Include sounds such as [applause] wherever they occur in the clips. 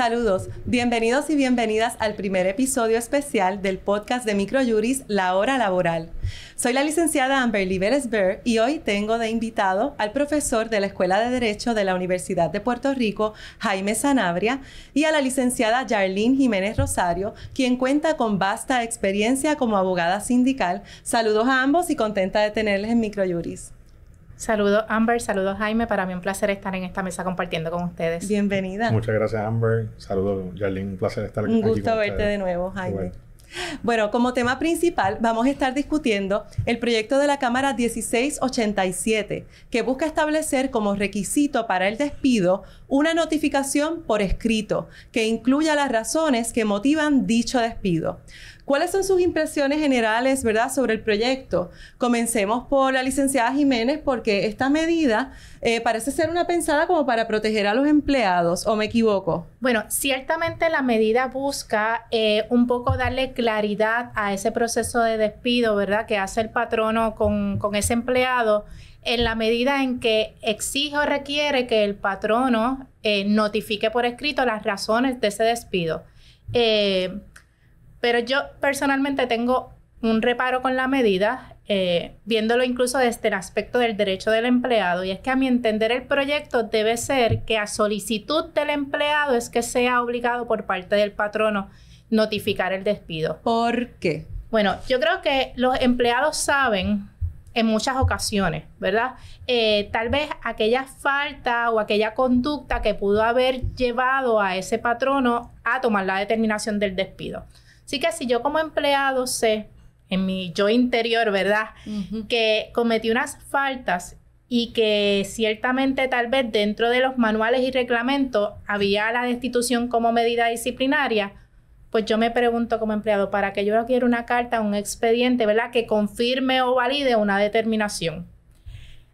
Saludos, bienvenidos y bienvenidas al primer episodio especial del podcast de Microjuris La Hora Laboral. Soy la licenciada Amber Liberes y hoy tengo de invitado al profesor de la Escuela de Derecho de la Universidad de Puerto Rico, Jaime Sanabria, y a la licenciada Jarlene Jiménez Rosario, quien cuenta con vasta experiencia como abogada sindical. Saludos a ambos y contenta de tenerles en Microjuris. Saludos Amber, saludos Jaime, para mí un placer estar en esta mesa compartiendo con ustedes. Bienvenida. Muchas gracias Amber, saludos Jarlene, un placer estar aquí. Un gusto verte de nuevo Jaime. bueno, como tema principal vamos a estar discutiendo el proyecto de la Cámara 1687, que busca establecer como requisito para el despido una notificación por escrito que incluya las razones que motivan dicho despido. ¿Cuáles son sus impresiones generales, verdad, sobre el proyecto? Comencemos por la licenciada Jiménez, porque esta medida eh, parece ser una pensada como para proteger a los empleados, ¿o me equivoco? Bueno, ciertamente la medida busca eh, un poco darle claridad a ese proceso de despido, ¿verdad?, que hace el patrono con, con ese empleado en la medida en que exige o requiere que el patrono eh, notifique por escrito las razones de ese despido. Eh, pero yo personalmente tengo un reparo con la medida, eh, viéndolo incluso desde el aspecto del derecho del empleado, y es que a mi entender el proyecto debe ser que a solicitud del empleado es que sea obligado por parte del patrono notificar el despido. ¿Por qué? Bueno, yo creo que los empleados saben en muchas ocasiones, ¿verdad? Eh, tal vez aquella falta o aquella conducta que pudo haber llevado a ese patrono a tomar la determinación del despido. Así que si yo como empleado sé en mi yo interior, ¿verdad? Que cometí unas faltas y que ciertamente tal vez dentro de los manuales y reglamentos había la destitución como medida disciplinaria, pues yo me pregunto como empleado, ¿para que yo no quiero una carta, un expediente, ¿verdad? Que confirme o valide una determinación.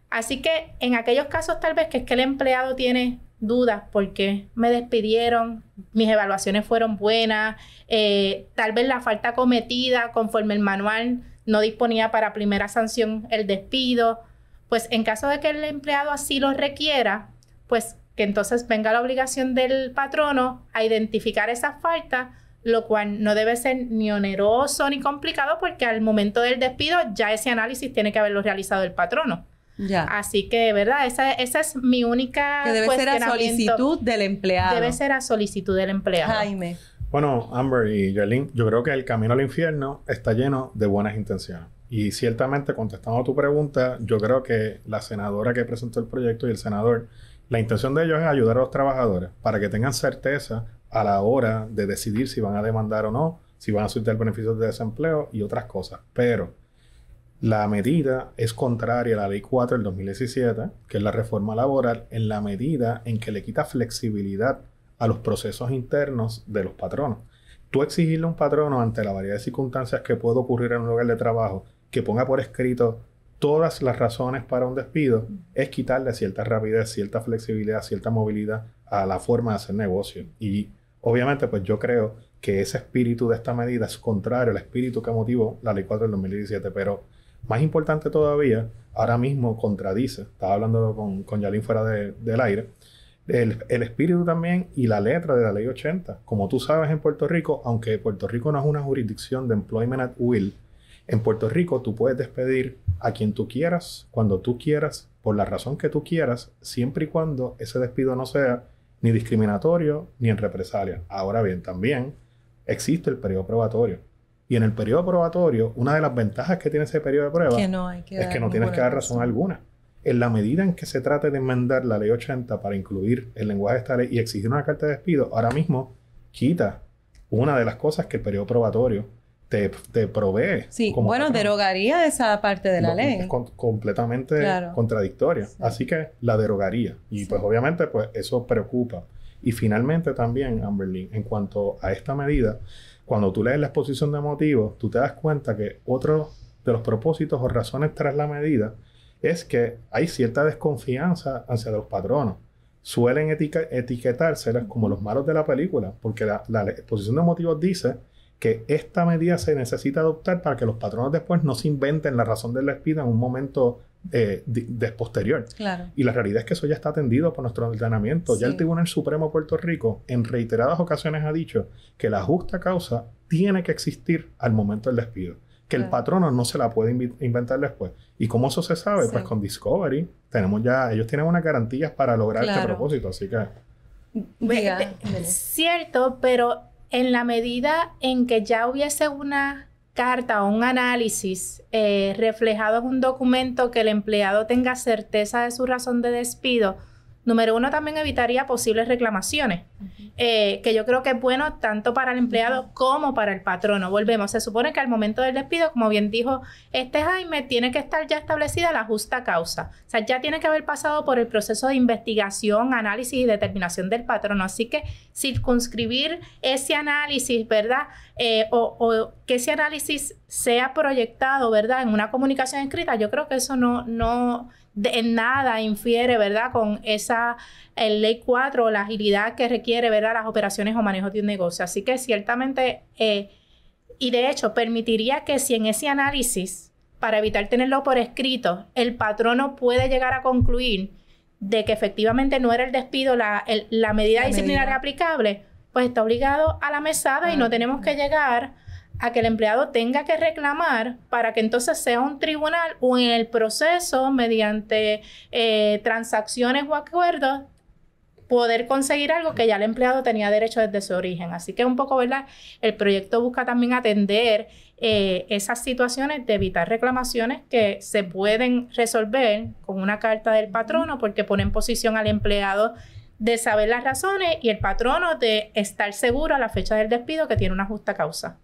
Así que en aquellos casos tal vez que es que el empleado tiene dudas porque me despidieron, mis evaluaciones fueron buenas, eh, tal vez la falta cometida conforme el manual no disponía para primera sanción el despido, pues en caso de que el empleado así lo requiera, pues que entonces venga la obligación del patrono a identificar esa falta lo cual no debe ser ni oneroso ni complicado porque al momento del despido ya ese análisis tiene que haberlo realizado el patrono. Así que, ¿verdad? Esa, esa es mi única. Que debe ser a solicitud del empleado. Debe ser a solicitud del empleado. Jaime. Bueno, Amber y Jolín, yo creo que el camino al infierno está lleno de buenas intenciones. Y ciertamente, contestando a tu pregunta, yo creo que la senadora que presentó el proyecto y el senador, la intención de ellos es ayudar a los trabajadores para que tengan certeza a la hora de decidir si van a demandar o no, si van a solicitar beneficios de desempleo y otras cosas. Pero la medida es contraria a la Ley 4 del 2017, que es la reforma laboral, en la medida en que le quita flexibilidad a los procesos internos de los patronos. Tú exigirle a un patrono ante la variedad de circunstancias que puede ocurrir en un lugar de trabajo que ponga por escrito todas las razones para un despido es quitarle cierta rapidez, cierta flexibilidad, cierta movilidad a la forma de hacer negocio. Y Obviamente, pues yo creo que ese espíritu de esta medida es contrario al espíritu que motivó la Ley 4 del 2017, pero más importante todavía, ahora mismo contradice, estaba hablando con, con Yalín fuera del aire, el, el, espíritu también y la letra de la Ley 80. Como tú sabes, en Puerto Rico, aunque Puerto Rico no es una jurisdicción de employment at will, en Puerto Rico tú puedes despedir a quien tú quieras, cuando tú quieras, por la razón que tú quieras, siempre y cuando ese despido no sea ni discriminatorio ni en represalia. Ahora bien, también existe el periodo probatorio. Y en el periodo probatorio, una de las ventajas que tiene ese periodo de prueba es que no tienes que dar razón, alguna. En la medida en que se trate de enmendar la ley 80 para incluir el lenguaje de esta ley y exigir una carta de despido, ahora mismo quita una de las cosas que el periodo probatorio te, te provee. Sí, bueno, derogaría esa parte de la ley. Es completamente contradictoria. Así que la derogaría. Y pues obviamente pues eso preocupa. Y finalmente también, Amberlyn... en cuanto a esta medida, cuando tú lees la exposición de motivos, tú te das cuenta que otro de los propósitos o razones tras la medida es que hay cierta desconfianza hacia los patronos. Suelen etiquetárselas como los malos de la película, porque la exposición de motivos dice que esta medida se necesita adoptar para que los patronos después no se inventen la razón del despido en un momento eh, de, posterior. Y la realidad es que eso ya está atendido por nuestro ordenamiento. Ya el Tribunal Supremo de Puerto Rico en reiteradas ocasiones ha dicho que la justa causa tiene que existir al momento del despido, que el patrono no se la puede inventar después. ¿Y cómo eso se sabe? Pues con Discovery tenemos ya, ellos tienen unas garantías para lograr este propósito, así que... venga eh, cierto, pero en la medida en que ya hubiese una carta o un análisis eh, reflejado en un documento que el empleado tenga certeza de su razón de despido, Número uno, también evitaría posibles reclamaciones, eh, que yo creo que es bueno tanto para el empleado como para el patrono. Volvemos, se supone que al momento del despido, como bien dijo este Jaime, tiene que estar ya establecida la justa causa. O sea, ya tiene que haber pasado por el proceso de investigación, análisis y determinación del patrono. Así que circunscribir ese análisis, ¿verdad? Eh, o que ese análisis sea proyectado, ¿verdad? En una comunicación escrita, yo creo que eso no, no en nada infiere, ¿verdad? Con esa ley 4, la agilidad que requiere, ¿verdad? Las operaciones o manejo de un negocio. Así que ciertamente, eh, y de hecho, permitiría que si en ese análisis, para evitar tenerlo por escrito, el patrono puede llegar a concluir de que efectivamente no era el despido la, medida disciplinaria aplicable, pues está obligado a la mesada y ah, no tenemos que llegar a que el empleado tenga que reclamar para que entonces sea un tribunal o en el proceso, mediante eh, transacciones o acuerdos, poder conseguir algo que ya el empleado tenía derecho desde su origen. Así que un poco, ¿verdad? El proyecto busca también atender eh, esas situaciones de evitar reclamaciones que se pueden resolver con una carta del patrono porque pone en posición al empleado de saber las razones y el patrono de estar seguro a la fecha del despido que tiene una justa causa.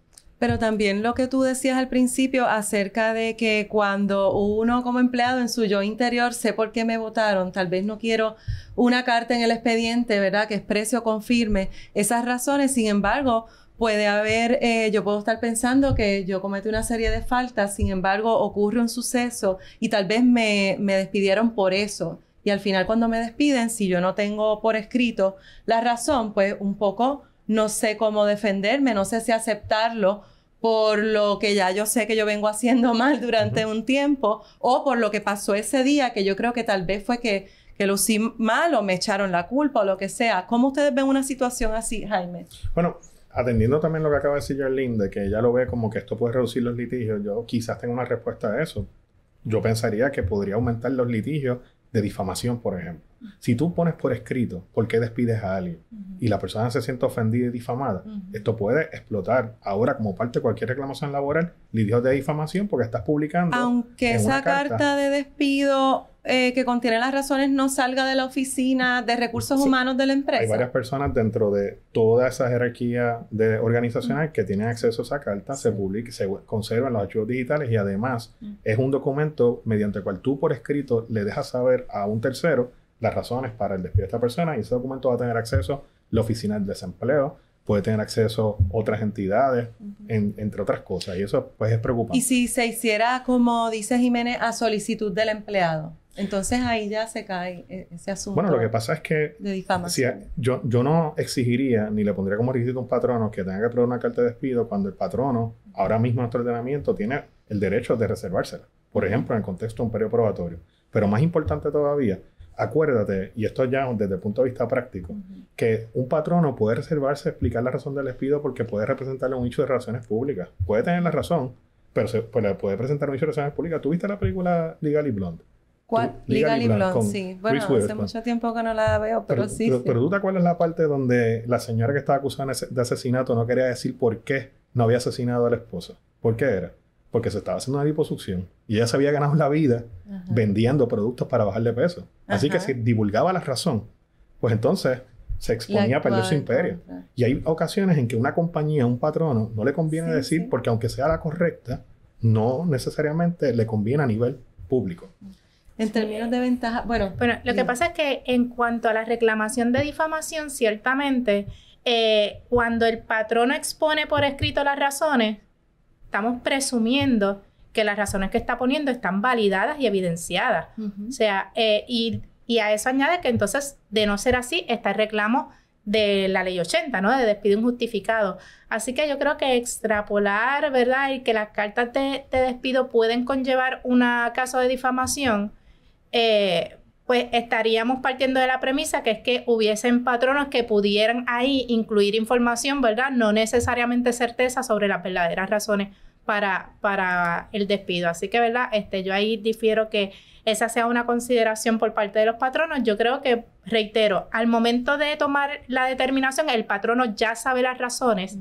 Pero también lo que tú decías al principio acerca de que cuando uno como empleado en su yo interior sé por qué me votaron, tal vez no quiero una carta en el expediente, ¿verdad? Que exprese o confirme esas razones, sin embargo, puede haber, eh, yo puedo estar pensando que yo cometí una serie de faltas, sin embargo, ocurre un suceso y tal vez me, me despidieron por eso. Y al final cuando me despiden, si yo no tengo por escrito la razón, pues un poco no sé cómo defenderme, no sé si aceptarlo por lo que ya yo sé que yo vengo haciendo [laughs] mal durante un tiempo o por lo que pasó ese día, que yo creo que tal vez fue que, lo lucí mal o me echaron la culpa o lo que sea. ¿Cómo ustedes ven una situación así, Jaime? Bueno, atendiendo también lo que acaba de decir Jarlene, de que ella lo ve como que esto puede reducir los litigios, yo quizás tenga una respuesta a eso. Yo pensaría que podría aumentar los litigios de difamación, por ejemplo. Si tú pones por escrito por qué despides a alguien y la persona se siente ofendida y difamada, esto puede explotar ahora como parte de cualquier reclamación laboral, lidios de difamación porque estás publicando. Aunque esa carta, carta de despido eh, que contiene las razones no salga de la oficina de recursos humanos de la empresa? Hay varias personas dentro de toda esa jerarquía de organizacional que tienen acceso a esa carta, se publica, se conservan los archivos digitales y además mm. es un documento mediante el cual tú por escrito le dejas saber a un tercero las razones para el despido de esta persona y ese documento va a tener acceso la oficina del desempleo, puede tener acceso otras entidades, entre otras cosas. Y eso pues es preocupante. Y si se hiciera, como dice Jiménez, a solicitud del empleado. Entonces ahí ya se cae e-, ese asunto. Bueno, lo que pasa es que yo, yo no exigiría ni le pondría como requisito a un patrono que tenga que probar una carta de despido cuando el patrono, ahora mismo en nuestro ordenamiento, tiene el derecho de reservársela. Por ejemplo, en el contexto de un periodo probatorio. Pero más importante todavía, acuérdate, y esto ya desde el punto de vista práctico, que un patrono puede reservarse, explicar la razón del despido porque puede representarle un hecho de relaciones públicas. Puede tener la razón, pero se, pues, puede presentar un hecho de relaciones públicas. ¿Tuviste la película Legal y Blonde? Legal, y sí. Bueno, hace mucho tiempo que no la veo, pero, sí, pero, tú la parte donde la señora que estaba acusada de asesinato no quería decir por qué no había asesinado a la esposa. ¿Por qué era? Porque se estaba haciendo una liposucción y ella se había ganado la vida vendiendo productos para bajar de peso. Así que si divulgaba la razón, pues entonces se exponía a perder su imperio. Y hay ocasiones en que una compañía, un patrono, no le conviene decir, porque aunque sea la correcta, no necesariamente le conviene a nivel público. En términos de ventaja, bueno. Bueno, lo que pasa es que en cuanto a la reclamación de difamación, ciertamente, eh, cuando el patrón expone por escrito las razones, estamos presumiendo que las razones que está poniendo están validadas y evidenciadas. O sea, eh, y, y, a eso añade que entonces, de no ser así, está el reclamo de la ley 80, ¿no? De despido injustificado. Así que yo creo que extrapolar, ¿verdad? Y que las cartas de, de despido pueden conllevar un caso de difamación eh, pues estaríamos partiendo de la premisa que es que hubiesen patronos que pudieran ahí incluir información, ¿verdad? No necesariamente certeza sobre las verdaderas razones para, para el despido. Así que, ¿verdad? Este, yo ahí difiero que esa sea una consideración por parte de los patronos. Yo creo que reitero, al momento de tomar la determinación, el patrono ya sabe las razones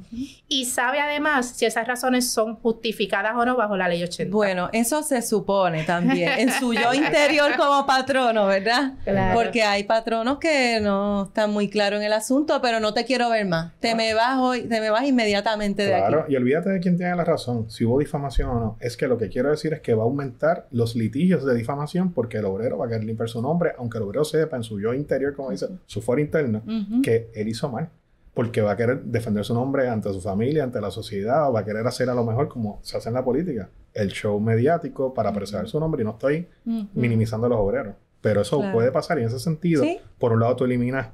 y sabe además si esas razones son justificadas o no bajo la ley 80. Bueno, eso se supone también en su yo interior como patrono, ¿verdad? Porque hay patronos que no están muy claros en el asunto, pero no te quiero ver más. Te me vas hoy, te me vas inmediatamente de aquí. Claro, y olvídate de quién tiene la razón, si hubo difamación o no. Es que lo que quiero decir es que va a aumentar los litigios de difamación porque el obrero va a querer limpiar su nombre, aunque el obrero sepa en su yo interior como dice, su fuera interno que él hizo mal. Porque va a querer defender su nombre ante su familia, ante la sociedad, o va a querer hacer a lo mejor como se hace en la política, el show mediático para preservar su nombre. Y no estoy minimizando a los obreros. Pero eso puede pasar y en ese sentido, por un lado tú eliminas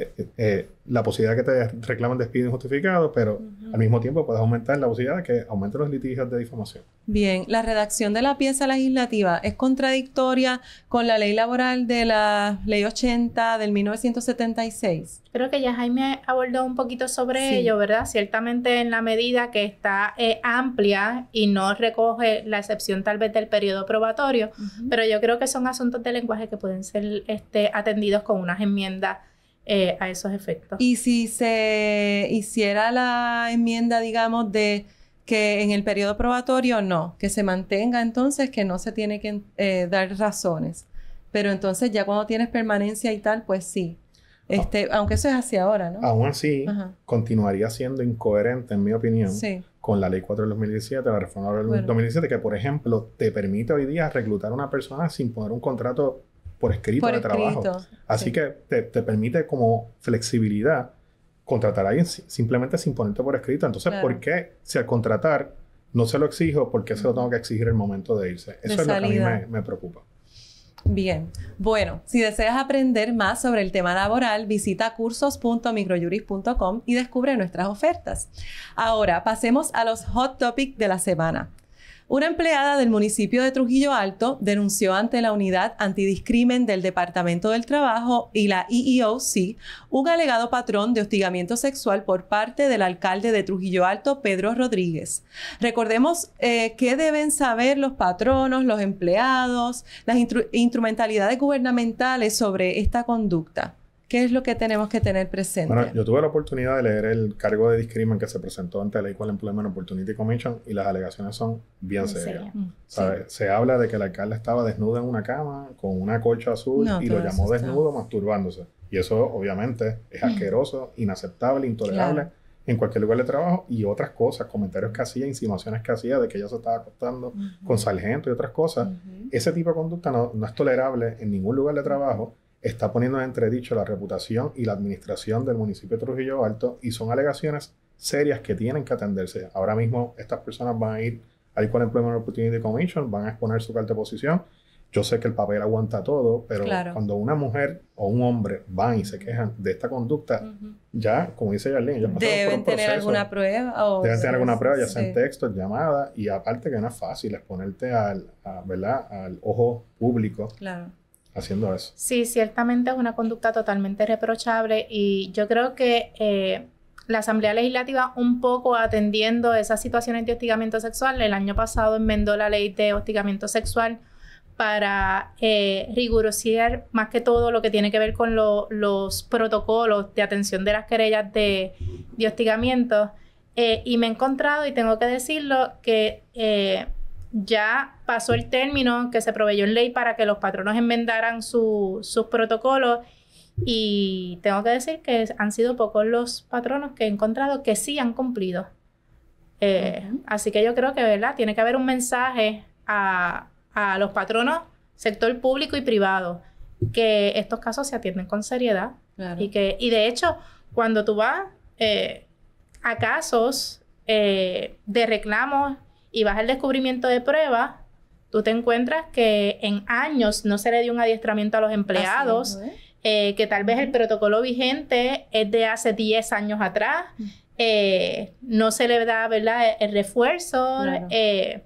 eh, eh, eh, la posibilidad que te reclamen despido injustificado, pero al mismo tiempo puedes aumentar la posibilidad de que aumenten los litigios de difamación. Bien, la redacción de la pieza legislativa es contradictoria con la ley laboral de la ley 80 del 1976. Creo que ya Jaime abordó un poquito sobre ello, ¿verdad? Ciertamente en la medida que está amplia y no recoge la excepción tal vez del periodo probatorio, pero yo creo que son asuntos de lenguaje que pueden ser este, atendidos con unas enmiendas eh, a esos efectos. Y si se hiciera la enmienda, digamos, de que en el periodo probatorio no, que se mantenga entonces que no se tiene que eh, dar razones. Pero entonces ya cuando tienes permanencia y tal, pues sí. Ah. Este, aunque eso es hacia ahora, ¿no? Aún así, continuaría siendo incoherente, en mi opinión, con la Ley 4 del 2017, la Reforma del 2017, que, por ejemplo, te permite hoy día reclutar a una persona sin poner un contrato por escrito de trabajo. Así que te, permite como flexibilidad contratar a alguien simplemente sin ponerte por escrito. Entonces, ¿por qué si al contratar no se lo exijo, por qué se lo tengo que exigir el momento de irse? Eso es lo que a mí me, me preocupa. Bien, bueno, si deseas aprender más sobre el tema laboral, visita cursos.microjuris.com y descubre nuestras ofertas. Ahora, pasemos a los hot topics de la semana. Una empleada del municipio de Trujillo Alto denunció ante la unidad antidiscrimen del Departamento del Trabajo y la EEOC un alegado patrón de hostigamiento sexual por parte del alcalde de Trujillo Alto, Pedro Rodríguez. Recordemos que eh, qué deben saber los patronos, los empleados, las instrumentalidades gubernamentales sobre esta conducta. ¿Qué es lo que tenemos que tener presente? Bueno, yo tuve la oportunidad de leer el cargo de discrimen que se presentó ante la Equal Employment Opportunity Commission y las alegaciones son bien serias. Mm. Se habla de que el alcalde estaba desnudo en una cama con una colcha azul y lo llamó desnudo masturbándose. Y eso obviamente es mm. asqueroso, inaceptable, intolerable en cualquier lugar de trabajo y otras cosas, comentarios que hacía, insinuaciones que hacía de que ella se estaba acostando con sargento y otras cosas. Ese tipo de conducta no es tolerable en ningún lugar de trabajo está poniendo en entredicho la reputación y la administración del municipio de Trujillo Alto y son alegaciones serias que tienen que atenderse. Ahora mismo estas personas van a ir al el Employment Opportunity Commission, van a exponer su carta de posición. Yo sé que el papel aguanta todo, pero cuando una mujer o un hombre van y se quejan de esta conducta, ya, como dice Yarlene, ya deben tener alguna prueba. O deben tener alguna prueba, ya sea en texto, en llamada, y aparte que no es fácil exponerte al, al ojo público. Claro haciendo eso. Sí, ciertamente es una conducta totalmente reprochable y yo creo que eh, la Asamblea Legislativa un poco atendiendo esas situaciones de hostigamiento sexual, el año pasado enmendó la ley de hostigamiento sexual para eh, más que todo lo que tiene que ver con los protocolos de atención de las querellas de, hostigamiento. Eh, y me he encontrado, y tengo que decirlo, que eh, ya pasó el término que se proveyó en ley para que los patronos enmendaran sus protocolos y tengo que decir que han sido pocos los patronos que he encontrado que sí han cumplido. Eh, así que yo creo que, ¿verdad? Tiene que haber un mensaje a, los patronos, sector público y privado, que estos casos se atienden con seriedad. Y, que, y de hecho, cuando tú vas eh, a casos eh, de reclamos y vas al descubrimiento de pruebas, tú te encuentras que en años no se le dio un adiestramiento a los empleados, eh, que tal vez el protocolo vigente es de hace 10 años atrás, eh, no se le da ¿verdad? E, el, refuerzo. Eh,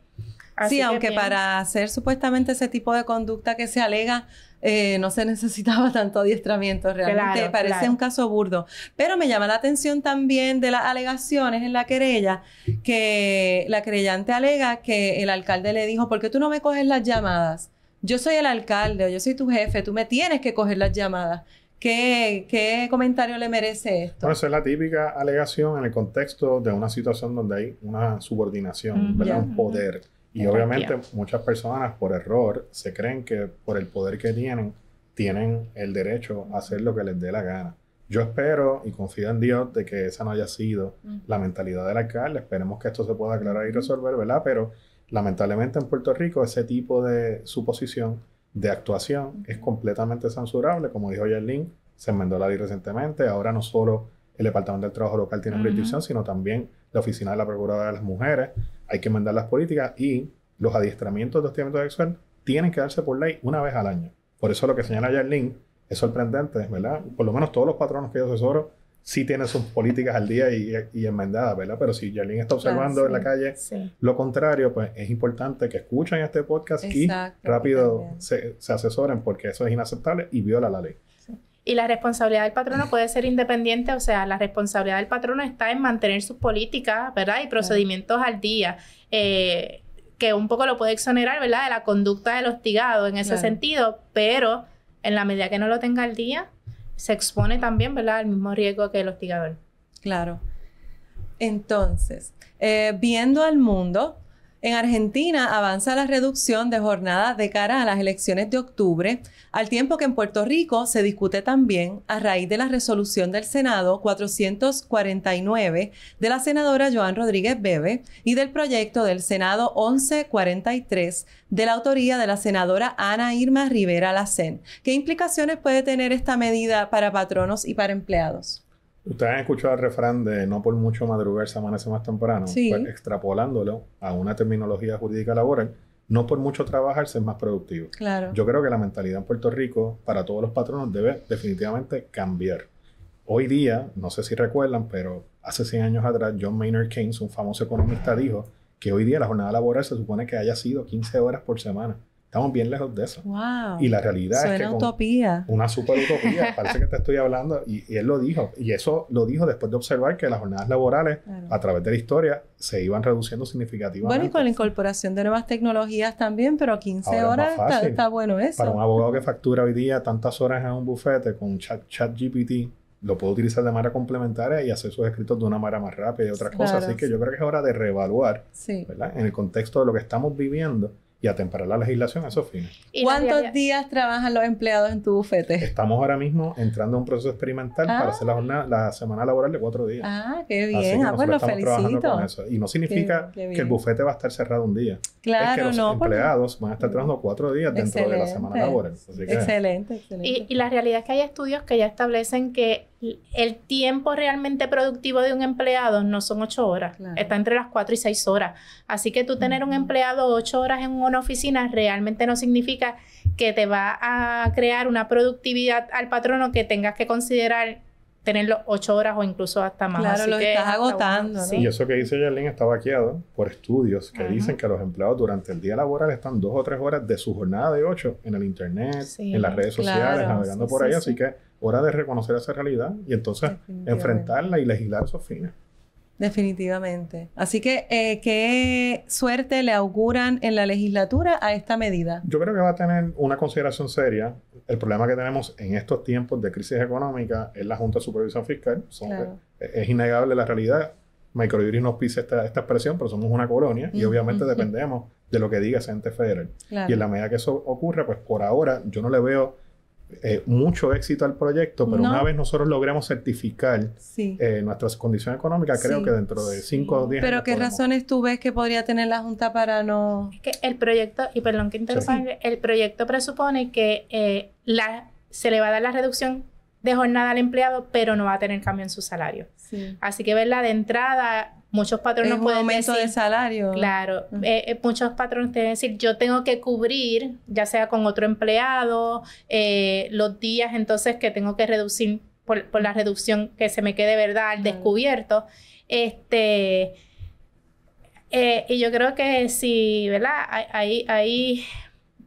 sí, aunque para hacer supuestamente ese tipo de conducta que se alega, eh, no se necesitaba tanto adiestramiento, realmente parece un caso burdo. Pero me llama la atención también de las alegaciones en la querella, que la querellante alega que el alcalde le dijo, ¿por qué tú no me coges las llamadas? Yo soy el alcalde o yo soy tu jefe, tú me tienes que coger las llamadas. ¿Qué, comentario le merece esto? Bueno, esa es la típica alegación en el contexto de una situación donde hay una subordinación, mm, un poder. Y obviamente muchas personas por error se creen que por el poder que tienen, tienen el derecho a hacer lo que les dé la gana. Yo espero y confío en Dios de que esa no haya sido la mentalidad del alcalde. Esperemos que esto se pueda aclarar y resolver, ¿verdad? Pero lamentablemente en Puerto Rico ese tipo de suposición, de actuación, es completamente censurable. Como dijo Yerlin, se enmendó la ley recientemente. Ahora no solo el Departamento del Trabajo Local tiene jurisdicción, sino también la Oficina de la Procuradora de las Mujeres hay que mandar las políticas y los adiestramientos de hostigamiento sexual tienen que darse por ley una vez al año. Por eso lo que señala Jarlín es sorprendente, ¿verdad? Por lo menos todos los patronos que yo asesoro sí tienen sus políticas al día y, enmendadas, ¿verdad? Pero si Jarlín está ah, observando en la calle lo contrario, pues es importante que escuchen este podcast y rápido se, asesoren porque eso es inaceptable y viola la ley. Y la responsabilidad del patrono puede ser independiente, o sea, la responsabilidad del patrono está en mantener sus políticas, ¿verdad? Y procedimientos al día. Eh, que un poco lo puede exonerar, ¿verdad? De la conducta del hostigado en ese sentido, pero en la medida que no lo tenga al día, se expone también, ¿verdad?, al mismo riesgo que el hostigador. Claro. Entonces, eh, viendo al mundo, en Argentina avanza la reducción de jornadas de cara a las elecciones de octubre, al tiempo que en Puerto Rico se discute también, a raíz de la resolución del Senado 449 de la senadora Joan Rodríguez Bebe y del proyecto del Senado 1143 de la autoría de la senadora Ana Irma Rivera Lacen. ¿Qué implicaciones puede tener esta medida para patronos y para empleados? Ustedes han escuchado el refrán de no por mucho madrugar se amanece más temprano, pues extrapolándolo a una terminología jurídica laboral, no por mucho trabajar se es más productivo. Claro. Yo creo que la mentalidad en Puerto Rico para todos los patronos debe definitivamente cambiar. Hoy día, no sé si recuerdan, pero hace 100 años atrás John Maynard Keynes, un famoso economista, dijo que hoy día la jornada laboral se supone que haya sido 15 horas por semana. Estamos bien lejos de eso. Y la realidad es que. Una utopía. Una super utopía. [laughs] Parece que te estoy hablando. Y, él lo dijo. Y eso lo dijo después de observar que las jornadas laborales, a través de la historia, se iban reduciendo significativamente. Bueno, y con la incorporación de nuevas tecnologías también, pero 15 horas está, bueno eso. Para un abogado que factura hoy día tantas horas en un bufete con chat, chat GPT, lo puede utilizar de manera complementaria y hacer sus escritos de una manera más rápida y otras cosas. Así que yo creo que es hora de reevaluar, ¿verdad? En el contexto de lo que estamos viviendo y atemperar la legislación a esos fines. ¿Cuántos días trabajan los empleados en tu bufete? Estamos ahora mismo entrando a un proceso experimental para ah. hacer la, semana laboral de cuatro días. Ah, qué bien. Ah, pues lo felicito. Eso. Y no significa que el bufete va a estar cerrado un día. Claro, es los empleados van a estar trabajando cuatro días dentro de la semana laboral. Excelente, excelente. y la realidad es que hay estudios que ya establecen que el tiempo realmente productivo de un empleado no son ocho horas, está entre las cuatro y seis horas. Así que tú tener un empleado ocho horas en una oficina realmente no significa que te va a crear una productividad al patrono que tengas que considerar tenerlo ocho horas o incluso hasta más. Claro, lo estás agotando. Y eso que dice Yerlin está vaqueado por estudios que dicen que los empleados durante el día laboral están dos o tres horas de su jornada de ocho en el internet, en las redes sociales, navegando por ahí. Así que hora de reconocer esa realidad y entonces enfrentarla y legislar esos fines. Definitivamente. Así que, eh, ¿qué suerte le auguran en la legislatura a esta medida? Yo creo que va a tener una consideración seria. El problema que tenemos en estos tiempos de crisis económica es la Junta de Supervisión Fiscal. Eh, es, innegable la realidad. Microjuris nos pisa esta, expresión, pero somos una colonia y obviamente dependemos de lo que diga ese ente federal. Y en la medida que eso ocurra, pues por ahora yo no le veo eh, mucho éxito al proyecto, pero una vez nosotros logremos certificar eh, nuestras condiciones económicas creo que dentro de 5 o 10 Pero ¿qué razones tú ves que podría tener la Junta para no...? es Que el proyecto, y perdón que interrumpa, el proyecto presupone que eh, la, se le va a dar la reducción de jornada al empleado, pero no va a tener cambio en su salario. Así que, verla De entrada, Ah. Eh, eh, muchos patrones pueden decir, salario. Claro, muchos patrones tienen decir, yo tengo que cubrir, ya sea con otro empleado, eh, los días entonces que tengo que reducir por, la reducción que se me quede, ¿verdad? Al descubierto. Este, y yo creo que si, ¿verdad? ahí... hay, hay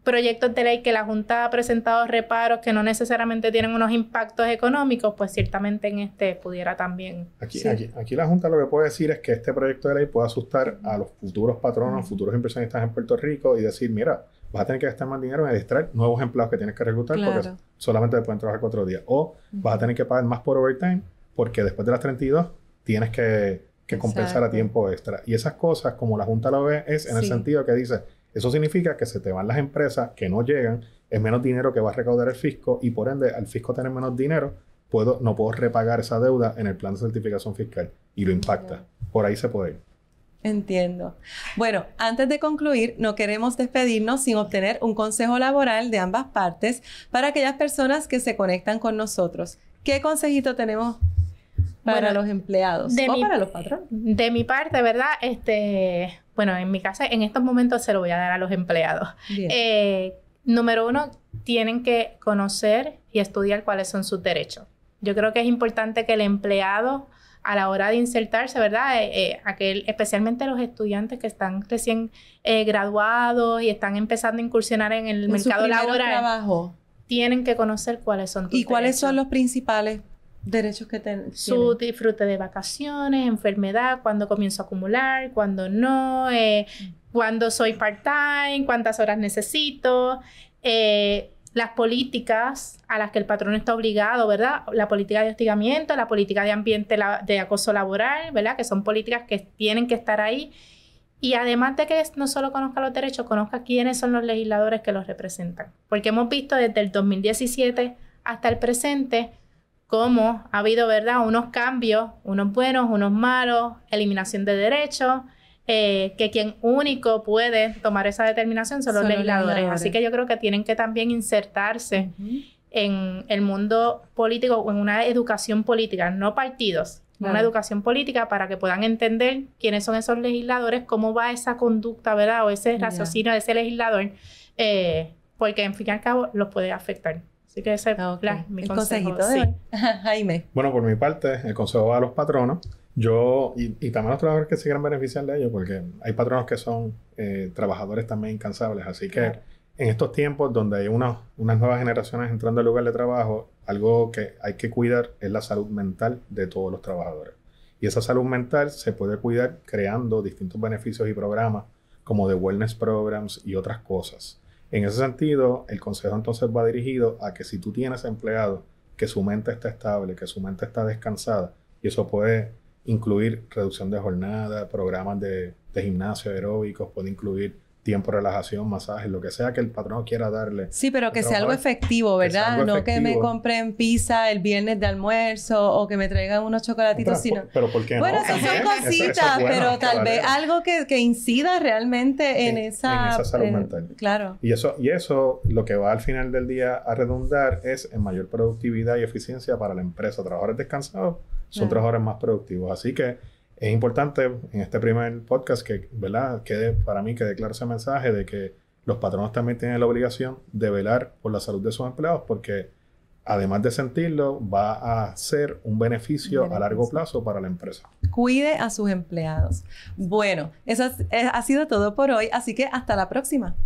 proyectos de ley que la Junta ha presentado reparos que no necesariamente tienen unos impactos económicos, pues ciertamente en este pudiera también. Aquí, aquí, la Junta lo que puede decir es que este proyecto de ley puede asustar a los futuros patronos, futuros impresionistas en Puerto Rico y decir, mira, vas a tener que gastar más dinero en nuevos empleados que tienes que reclutar porque solamente pueden trabajar cuatro días. O vas a tener que pagar más por overtime porque después de las 32 tienes que, compensar a tiempo extra. Y esas cosas, como la Junta lo ve, es en el sentido que dice, eso significa que se te van las empresas que no llegan, es menos dinero que va a recaudar el fisco y por ende al fisco tener menos dinero, puedo, no puedo repagar esa deuda en el plan de certificación fiscal y lo impacta. Por ahí se puede ir. Entiendo. Bueno, antes de concluir, no queremos despedirnos sin obtener un consejo laboral de ambas partes para aquellas personas que se conectan con nosotros. ¿Qué consejito tenemos para los empleados de para los patrones? De mi parte, ¿verdad? Este, bueno, en mi casa en estos momentos se lo voy a dar a los empleados. Eh, número uno, tienen que conocer y estudiar cuáles son sus derechos. Yo creo que es importante que el empleado a la hora de insertarse, ¿verdad? Eh, eh, especialmente los estudiantes que están recién graduados y están empezando a incursionar en el mercado laboral. Tienen que conocer cuáles son. ¿Y cuáles son los principales derechos que ten, Su disfrute de vacaciones, enfermedad, cuando comienzo a acumular, cuando no, eh, cuando soy part-time, cuántas horas necesito, eh, las políticas a las que el patrón está obligado, ¿verdad? La política de hostigamiento, la política de ambiente de acoso laboral, ¿verdad? Que son políticas que tienen que estar ahí. Y además de que no solo conozca los derechos, conozca quiénes son los legisladores que los representan. Porque hemos visto desde el 2017 hasta el presente cómo ha habido, ¿verdad?, unos cambios, unos buenos, unos malos, eliminación de derechos, eh, que quien único puede tomar esa determinación son los legisladores. Así que yo creo que tienen que también insertarse en el mundo político o en una educación política, no partidos, una educación política para que puedan entender quiénes son esos legisladores, cómo va esa conducta, ¿verdad? O ese raciocinio de ese legislador, eh, porque en fin y al cabo los puede afectar. Así que ese ah, mi el consejito de [laughs] Jaime. Bueno, por mi parte, el consejo a los patronos. Yo, y, también los trabajadores que se quieran beneficiar de ello, porque hay patronos que son eh, trabajadores también incansables. Así que en estos tiempos donde hay unas nuevas generaciones entrando al lugar de trabajo, algo que hay que cuidar es la salud mental de todos los trabajadores. Y esa salud mental se puede cuidar creando distintos beneficios y programas como de wellness programs y otras cosas. En ese sentido, el consejo entonces va dirigido a que si tú tienes empleado que su mente está estable, que su mente está descansada, y eso puede incluir reducción de jornada, programas de, de gimnasio aeróbicos, puede incluir tiempo relajación, masaje, lo que sea que el patrón quiera darle. Sí, pero que sea algo efectivo, ¿verdad? no que me compren pizza el viernes de almuerzo o que me traigan unos chocolatitos, sino... Pero ¿por qué no? Bueno, son cositas, pero tal vez algo que, que incida realmente en, esa... salud mental. Claro. Y eso, y eso lo que va al final del día a redundar es en mayor productividad y eficiencia para la empresa. Trabajadores descansados son trabajadores más productivos. Así que es importante en este primer podcast que, ¿verdad? Quede, para mí que claro ese mensaje de que los patronos también tienen la obligación de velar por la salud de sus empleados porque además de sentirlo, va a ser un beneficio, a largo plazo para la empresa. Cuide a sus empleados. Bueno, eso eh, ha sido todo por hoy, así que hasta la próxima.